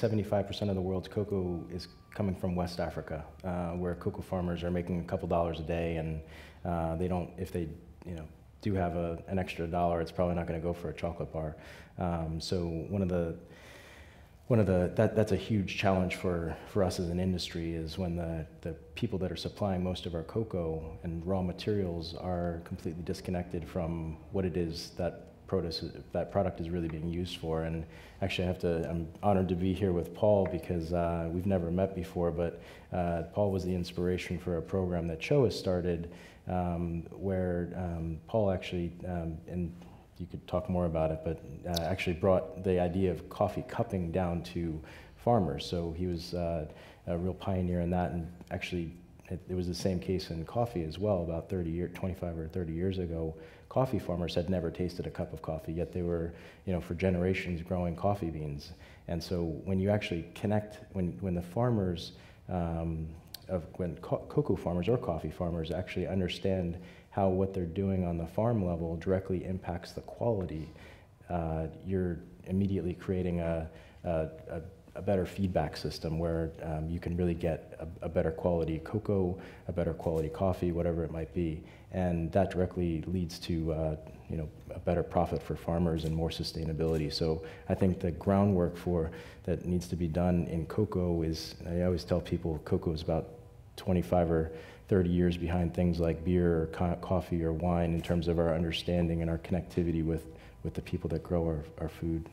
75% of the world's cocoa is coming from West Africa, uh, where cocoa farmers are making a couple dollars a day, and uh, they don't, if they, you know, do have a, an extra dollar, it's probably not going to go for a chocolate bar. Um, so one of the one of the that, that's a huge challenge for, for us as an industry is when the, the people that are supplying most of our cocoa and raw materials are completely disconnected from what it is that produce, that product is really being used for. And actually, I have to, I'm honored to be here with Paul because uh, we've never met before, but uh, Paul was the inspiration for a program that Cho has started um, where um, Paul actually, um, and you could talk more about it, but uh, actually brought the idea of coffee cupping down to farmers. So he was uh, a real pioneer in that and actually it, it was the same case in coffee as well, about 30 year, 25 or 30 years ago. Coffee farmers had never tasted a cup of coffee, yet they were, you know, for generations growing coffee beans. And so when you actually connect, when, when the farmers, um, of when co cocoa farmers or coffee farmers actually understand how what they're doing on the farm level directly impacts the quality, uh, you're immediately creating a, a, a a better feedback system where um, you can really get a, a, better quality cocoa, a better quality coffee, whatever it might be, and that directly leads to uh, you know a better profit for farmers and more sustainability. So I think the groundwork for that needs to be done in cocoa is I always tell people cocoa is about 25 or 30 years behind things like beer or co coffee or wine in terms of our understanding and our connectivity with, with the people that grow our, our food.